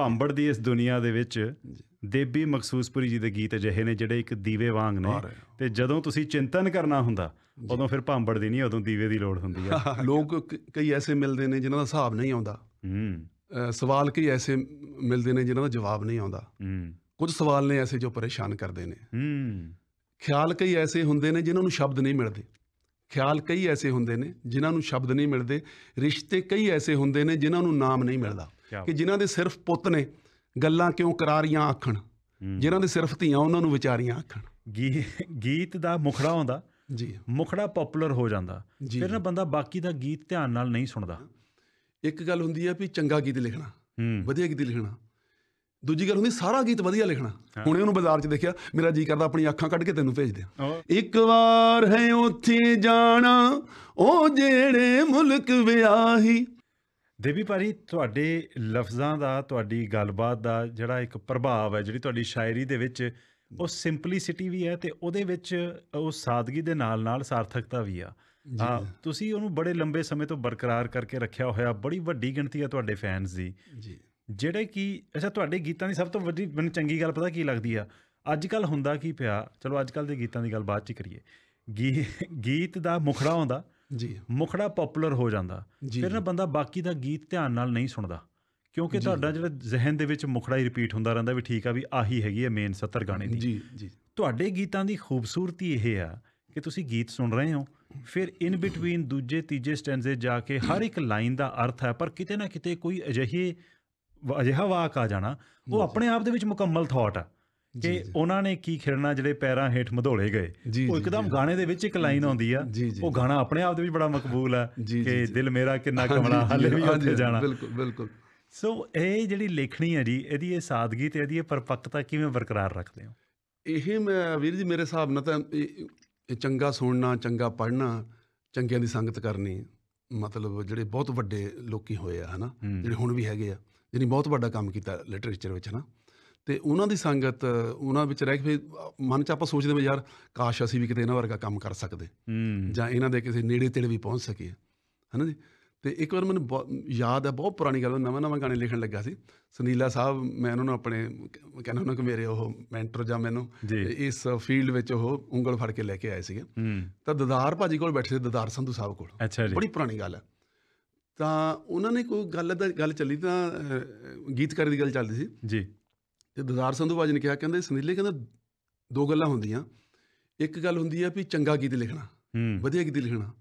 ਭਾਂਬੜ ਦੀ ਇਸ ਦੁਨੀਆ ਦੇ ਵਿੱਚ ਦੇਬੀ ਮਖਸੂਸਪੁਰੀ ਜੀ ਦੇ ਗੀਤ ਅਜਿਹੇ ਨੇ ਜਿਹੜੇ ਇੱਕ ਦੀਵੇ ਵਾਂਗ ਨੇ ਤੇ ਜਦੋਂ ਤੁਸੀਂ ਚਿੰਤਨ ਕਰਨਾ ਹੁੰਦਾ ਉਦੋਂ ਫਿਰ ਭਾਂਬੜ ਦੀ ਨਹੀਂ ਉਦੋਂ ਦੀਵੇ ਦੀ ਲੋੜ ਹੁੰਦੀ ਆ ਲੋਕ ਕਈ ਐਸੇ ਮਿਲਦੇ ਨੇ ਜਿਨ੍ਹਾਂ ਦਾ ਹਿਸਾਬ ਨਹੀਂ ਆਉਂਦਾ ਹੂੰ ਸਵਾਲ ਕਈ ਐਸੇ ਮਿਲਦੇ ਨੇ ਜਿਨ੍ਹਾਂ ਦਾ ਜਵਾਬ ਨਹੀਂ ਆਉਂਦਾ ਹੂੰ ਕੁਝ ਸਵਾਲ ਨੇ ਐਸੇ ਜੋ ਪਰੇਸ਼ਾਨ ਕਰਦੇ ਨੇ ਹੂੰ ਖਿਆਲ ਕਈ ਐਸੇ ਹੁੰਦੇ ਨੇ ਜਿਨ੍ਹਾਂ ਨੂੰ ਸ਼ਬਦ ਨਹੀਂ ਮਿਲਦੇ ਖਿਆਲ ਕਈ ਐਸੇ ਹੁੰਦੇ ਨੇ ਜਿਨ੍ਹਾਂ ਨੂੰ ਸ਼ਬਦ ਨਹੀਂ ਮਿਲਦੇ ਰਿਸ਼ਤੇ ਕਈ ਐਸੇ ਹੁੰਦੇ ਨੇ ਜਿਨ੍ਹਾਂ ਨੂੰ ਨਾਮ ਨਹੀਂ ਮਿਲਦਾ ਕਿ ਜਿਨ੍ਹਾਂ ਦੇ ਸਿਰਫ ਪੁੱਤ ਨੇ ਗੱਲਾਂ ਕਿਉਂ ਕਰਾਰੀਆਂ ਆਖਣ ਜਿਨ੍ਹਾਂ ਦੇ ਸਿਰਫ ਧੀਆਂ ਉਹਨਾਂ ਨੂੰ ਵਿਚਾਰੀਆਂ ਆਖਣ ਗੀਤ ਦਾ ਮੁਖੜਾ ਹੁੰਦਾ ਜੀ ਮੁਖੜਾ ਪਪੂਲਰ ਹੋ ਜਾਂਦਾ ਫਿਰ ਨਾ ਬੰਦਾ ਬਾਕੀ ਦਾ ਗੀਤ ਧਿਆਨ ਨਾਲ ਨਹੀਂ ਸੁਣਦਾ ਇੱਕ ਗੱਲ ਹੁੰਦੀ ਹੈ ਵੀ ਚੰਗਾ ਗੀਤ ਲਿਖਣਾ ਵਧੀਆ ਗੀਤ ਲਿਖਣਾ ਦੂਜੀ ਗੱਲ ਹੁੰਦੀ ਸਾਰਾ ਗੀਤ ਵਧੀਆ ਲਿਖਣਾ ਹੁਣੇ ਉਹਨੂੰ ਬਾਜ਼ਾਰ 'ਚ ਦੇਖਿਆ ਮੇਰਾ ਜੀ ਕਰਦਾ ਆਪਣੀ ਅੱਖਾਂ ਕੱਢ ਕੇ ਤੈਨੂੰ ਭੇਜ ਦਿਆਂ ਇੱਕ ਵਾਰ ਹੈ ਉੱਥੇ ਜਾਣਾ ਉਹ ਜਿਹੜੇ ਮੁਲਕ ਵਿਆਹੀ ਦੇਵੀ ਭਾਰੀ ਤੁਹਾਡੇ ਲਫ਼ਜ਼ਾਂ ਦਾ ਤੁਹਾਡੀ ਗੱਲਬਾਤ ਦਾ ਜਿਹੜਾ ਇੱਕ ਪ੍ਰਭਾਵ ਹੈ ਜਿਹੜੀ ਤੁਹਾਡੀ ਸ਼ਾਇਰੀ ਦੇ ਵਿੱਚ ਉਹ ਸਿੰਪਲਿਸਿਟੀ ਵੀ ਹੈ ਤੇ ਉਹਦੇ ਵਿੱਚ ਉਹ ਸਾਦਗੀ ਦੇ ਨਾਲ-ਨਾਲ ਸਾਰਥਕਤਾ ਵੀ ਆ ਹਾਂ ਤੁਸੀਂ ਉਹਨੂੰ ਬੜੇ ਲੰਬੇ ਸਮੇਂ ਤੋਂ ਬਰਕਰਾਰ ਕਰਕੇ ਰੱਖਿਆ ਹੋਇਆ ਬੜੀ ਵੱਡੀ ਗਿਣਤੀ ਆ ਤੁਹਾਡੇ ਫੈਨਸ ਦੀ ਜੀ ਜਿਹੜੇ ਕਿ ਅੱਛਾ ਤੁਹਾਡੇ ਗੀਤਾਂ ਦੀ ਸਭ ਤੋਂ ਵੱਡੀ ਮੈਨੂੰ ਚੰਗੀ ਗੱਲ ਪਤਾ ਕੀ ਲੱਗਦੀ ਆ ਅੱਜ ਕੱਲ ਹੁੰਦਾ ਕੀ ਪਿਆ ਚਲੋ ਅੱਜ ਕੱਲ ਦੇ ਗੀਤਾਂ ਦੀ ਗੱਲ ਬਾਅਦ ਚ ਕਰੀਏ ਗੀਤ ਦਾ ਮੁਖੜਾ ਹੁੰਦਾ ਜੀ ਮੁਖੜਾ ਪਪੂਲਰ ਹੋ ਜਾਂਦਾ ਫਿਰ ਨਾ ਬੰਦਾ ਬਾਕੀ ਦਾ ਗੀਤ ਧਿਆਨ ਨਾਲ ਨਹੀਂ ਸੁਣਦਾ ਕਿਉਂਕਿ ਤੁਹਾਡਾ ਜਿਹੜਾ ਜ਼ਿਹਨ ਦੇ ਵਿੱਚ ਮੁਖੜਾ ਹੀ ਰਿਪੀਟ ਹੁੰਦਾ ਰਹਿੰਦਾ ਵੀ ਠੀਕ ਆ ਵੀ ਆਹੀ ਹੈਗੀ ਹੈ ਮੇਨ 70 ਗਾਣੇ ਦੀ ਜੀ ਜੀ ਤੁਹਾਡੇ ਗੀਤਾਂ ਦੀ ਖੂਬਸੂਰਤੀ ਇਹ ਆ ਕਿ ਤੁਸੀਂ ਗੀਤ ਸੁਣ ਰਹੇ ਹੋ ਫਿਰ ਇਨ ਬਿਟਵੀਨ ਦੂਜੇ ਤੀਜੇ ਸਟੈਂਜ਼ੇ ਜਾ ਕੇ ਹਰ ਇੱਕ ਲਾਈਨ ਦਾ ਅਰਥ ਹੈ ਪਰ ਕਿਤੇ ਨਾ ਕਿਤੇ ਕੋਈ ਅਜਿਹੀ ਅਜਿਹਾ ਵਾਕ ਆ ਜਾਣਾ ਉਹ ਆਪਣੇ ਆਪ ਦੇ ਵਿੱਚ ਮੁਕੰਮਲ ਥਾਟ ਆ ਕਿ ਉਹਨਾਂ ਨੇ ਕੀ ਖਿਰਣਾ ਜਿਹੜੇ ਪੈਰਾਂ ਹੇਠ ਮਧੋਲੇ ਗਏ ਉਹ ਇੱਕਦਮ ਗਾਣੇ ਦੇ ਵਿੱਚ ਇੱਕ ਲਾਈਨ ਆਉਂਦੀ ਆ ਉਹ ਗਾਣਾ ਆਪਣੇ ਆਪ ਦੇ ਵਿੱਚ ਬੜਾ ਮਕਬੂਲ ਆ ਕਿ ਦਿਲ ਮੇਰਾ ਕਿੰਨਾ ਕਮਲਾ ਹਲੇ ਵੀ ਉੱਥੇ ਜਾਣਾ ਬਿਲਕੁਲ ਬਿਲਕੁਲ ਸੋ ਇਹ ਜਿਹੜੀ ਲੇਖਣੀ ਆ ਜੀ ਇਹਦੀ ਇਹ ਸਾਦਗੀ ਤੇ ਇਹਦੀ ਇਹ ਪਰਪੱਕਤਾ ਕਿਵੇਂ ਬਰਕਰਾਰ ਰੱਖਦੇ ਹੋ ਇਹ ਮੈਂ ਵੀਰ ਜੀ ਮੇਰੇ ਹਿਸਾਬ ਨਾਲ ਤਾਂ ਇਹ ਚੰਗਾ ਸੁਣਨਾ ਚੰਗਾ ਪੜ੍ਹਨਾ ਚੰਗਿਆਂ ਦੀ ਸੰਗਤ ਕਰਨੀ ਮਤਲਬ ਜਿਹੜੇ ਬਹੁਤ ਵੱਡੇ ਲੋਕੀ ਹੋਏ ਆ ਹਨਾ ਜਿਹੜੇ ਹੁਣ ਵੀ ਹੈਗੇ ਆ ਜਿਹਨੇ ਬਹੁਤ ਵੱਡਾ ਕੰਮ ਕੀਤਾ ਲਿਟਰੇਚਰ ਵਿੱਚ ਹਨਾ ਤੇ ਉਹਨਾਂ ਦੀ ਸੰਗਤ ਉਹਨਾਂ ਵਿੱਚ ਰਹਿ ਕੇ ਮਨ 'ਚ ਆਪਾਂ ਸੋਚਦੇ ਹਾਂ ਯਾਰ ਕਾਸ਼ ਅਸੀਂ ਵੀ ਕਿਤੇ ਇਹਨਾਂ ਵਰਗਾ ਕੰਮ ਕਰ ਸਕਦੇ ਜਾਂ ਇਹਨਾਂ ਦੇ ਕਿਸੇ ਨੇੜੇ ਤੇੜੇ ਵੀ ਪਹੁੰਚ ਸਕੀਏ ਹਨਾ ਜੀ ਤੇ ਇੱਕ ਵਾਰ ਮੈਨੂੰ ਯਾਦ ਆ ਬਹੁਤ ਪੁਰਾਣੀ ਗੱਲ ਨਵਾਂ ਨਵਾਂ ਗਾਣੇ ਲਿਖਣ ਲੱਗਾ ਸੀ ਸੁਨੀਲਾ ਸਾਹਿਬ ਮੈਂ ਉਹਨਾਂ ਨੂੰ ਆਪਣੇ ਕਹਿੰਦਾ ਉਹਨਾਂ ਕਿ ਮੇਰੇ ਉਹ ਮੈਂਟਰ ਜਾਂ ਮੈਨੂੰ ਇਸ ਫੀਲਡ ਵਿੱਚ ਉਹ ਉਂਗਲ ਫੜ ਕੇ ਲੈ ਕੇ ਆਏ ਸੀਗੇ ਤਾਂ ਦਦਾਰ ਭਾਜੀ ਕੋਲ ਬੈਠੇ ਸੀ ਦਦਾਰ ਸੰਧੂ ਸਾਹਿਬ ਕੋਲ ਬੜੀ ਪੁਰਾਣੀ ਗੱਲ ਹੈ ਤਾਂ ਉਹਨਾਂ ਨੇ ਕੋਈ ਗੱਲ ਦਾ ਗੱਲ ਚੱਲੀ ਤਾਂ ਗੀਤਕਾਰੀ ਦੀ ਗੱਲ ਚੱਲਦੀ ਸੀ ਜੀ ਤੇ ਦਦਾਰ ਸੰਧੂ ਬਾਜ ਨੇ ਕਿਹਾ ਕਹਿੰਦੇ ਸੰਦੀਲੇ ਕਹਿੰਦਾ ਦੋ ਗੱਲਾਂ ਹੁੰਦੀਆਂ ਇੱਕ ਗੱਲ ਹੁੰਦੀ ਹੈ ਵੀ ਚੰਗਾ ਗੀਤ ਲਿਖਣਾ ਵਧੀਆ ਗੀਤ ਲਿਖਣਾ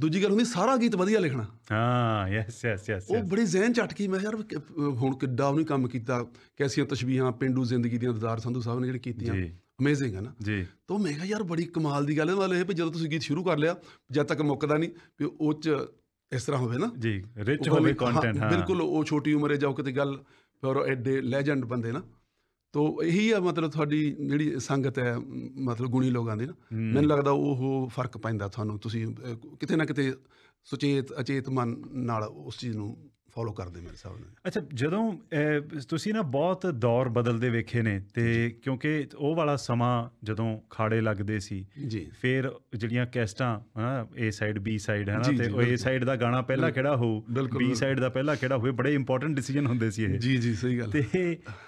ਦੂਜੀ ਗੱਲ ਹੁੰਦੀ ਸਾਰਾ ਗੀਤ ਵਧੀਆ ਲਿਖਣਾ ਹਾਂ ਯੈਸ ਯੈਸ ਯੈਸ ਉਹ ਬੜੀ ਜ਼ਹਿਨ ਚਟਕੀ ਮੈਂ ਯਾਰ ਹੁਣ ਕਿੱਡਾ ਉਹਨੇ ਕੰਮ ਕੀਤਾ ਕੈਸੀਆਂ ਤਸ਼ਬੀਹਾਂ ਪਿੰਡੂ ਜ਼ਿੰਦਗੀ ਦੀਆਂ ਦਦਾਰ ਸੰਧੂ ਸਾਹਿਬ ਨੇ ਜਿਹੜੀ ਕੀਤੀਆਂ ਅਮੇਜ਼ਿੰਗ ਹੈ ਨਾ ਜੀ ਤਾਂ ਮੈਂ ਕਿਹਾ ਯਾਰ ਬੜੀ ਕਮਾਲ ਦੀ ਗੱਲ ਹੈ ਮਤਲਬ ਇਹ ਵੀ ਜਦੋਂ ਤੁਸੀਂ ਗੀਤ ਸ਼ੁਰੂ ਕਰ ਲਿਆ ਜਦ ਤੱਕ ਮੁੱਕਦਾ ਨਹੀਂ ਵੀ ਉਹ ਚ ਇਸ ਤਰ੍ਹਾਂ ਹੋਵੇ ਨਾ ਜੀ ਰਿਚ ਹੋਵੇ ਕੰਟੈਂਟ ਹਾਂ ਬਿਲਕੁਲ ਉਹ ਛੋਟੀ ਉਮਰੇ ਜਾਓ ਕਿਤੇ ਗੱਲ ਔਰ ਐਡੇ ਲੈਜੈਂਡ ਬੰਦੇ ਨਾ ਤੋ ਇਹੀ ਆ ਮਤਲਬ ਤੁਹਾਡੀ ਜਿਹੜੀ ਸੰਗਤ ਹੈ ਮਤਲਬ ਗੁਣੀ ਲੋਕਾਂ ਦੀ ਨਾ ਮੈਨੂੰ ਲੱਗਦਾ ਉਹ ਫਰਕ ਪੈਂਦਾ ਤੁਹਾਨੂੰ ਤੁਸੀਂ ਕਿਤੇ ਨਾ ਕਿਤੇ ਸੁਚੇਤ ਅਚੇਤ ਮਨ ਨਾਲ ਉਸ ਚੀਜ਼ ਨੂੰ ਫੋਲੋ ਕਰਦੇ ਮੇਰੇ ਹਿਸਾਬ ਨੇ ਅੱਛਾ ਜਦੋਂ ਤੁਸੀਂ ਨਾ ਬਹੁਤ ਦੌਰ ਬਦਲਦੇ ਵੇਖੇ ਨੇ ਤੇ ਕਿਉਂਕਿ ਉਹ ਵਾਲਾ ਸਮਾਂ ਜਦੋਂ ਖਾੜੇ ਲੱਗਦੇ ਸੀ ਜੀ ਫਿਰ ਜਿਹੜੀਆਂ ਕੈਸਟਾਂ ਹਨਾ ਏ ਸਾਈਡ ਬੀ ਸਾਈਡ ਹਨਾ ਤੇ ਉਹ ਏ ਸਾਈਡ ਦਾ ਗਾਣਾ ਪਹਿਲਾਂ ਕਿਹੜਾ ਹੋਊ ਬੀ ਸਾਈਡ ਦਾ ਪਹਿਲਾਂ ਕਿਹੜਾ ਹੋਵੇ ਬੜੇ ਇੰਪੋਰਟੈਂਟ ਡਿਸੀਜਨ ਹੁੰਦੇ ਸੀ ਇਹ ਜੀ ਜੀ ਸਹੀ ਗੱਲ ਤੇ